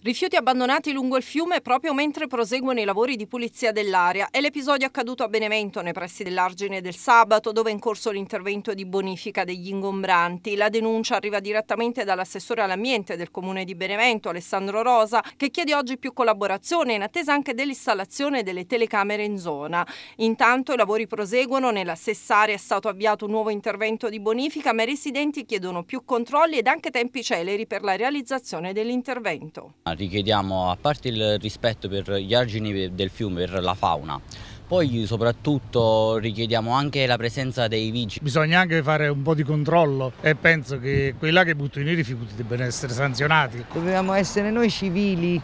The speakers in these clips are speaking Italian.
Rifiuti abbandonati lungo il fiume proprio mentre proseguono i lavori di pulizia dell'area. È l'episodio accaduto a Benevento, nei pressi dell'Argine del sabato, dove è in corso l'intervento di bonifica degli ingombranti. La denuncia arriva direttamente dall'assessore all'ambiente del comune di Benevento, Alessandro Rosa, che chiede oggi più collaborazione in attesa anche dell'installazione delle telecamere in zona. Intanto i lavori proseguono, nella stessa area è stato avviato un nuovo intervento di bonifica, ma i residenti chiedono più controlli ed anche tempi celeri per la realizzazione dell'intervento. Richiediamo a parte il rispetto per gli argini del fiume, per la fauna, poi soprattutto richiediamo anche la presenza dei vigili. Bisogna anche fare un po' di controllo e penso che quelli che buttano i rifiuti debbano essere sanzionati. Dovevamo essere noi civili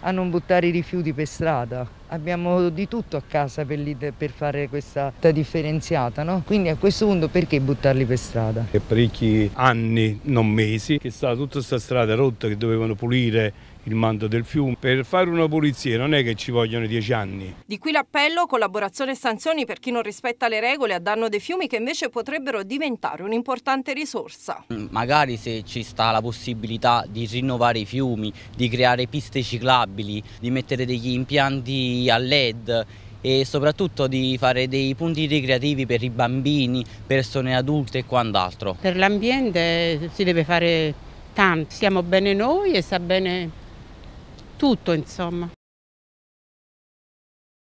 a non buttare i rifiuti per strada. Abbiamo di tutto a casa per, lì, per fare questa differenziata, no? Quindi a questo punto perché buttarli per strada? È parecchi anni, non mesi, che sta tutta questa strada rotta che dovevano pulire il mando del fiume. Per fare una pulizia non è che ci vogliono dieci anni. Di qui l'appello, collaborazione e sanzioni per chi non rispetta le regole a danno dei fiumi che invece potrebbero diventare un'importante risorsa. Mm, magari se ci sta la possibilità di rinnovare i fiumi, di creare piste ciclabili, di mettere degli impianti a LED e soprattutto di fare dei punti ricreativi per i bambini, persone adulte e quant'altro. Per l'ambiente si deve fare tanto, stiamo bene noi e sta bene tutto insomma.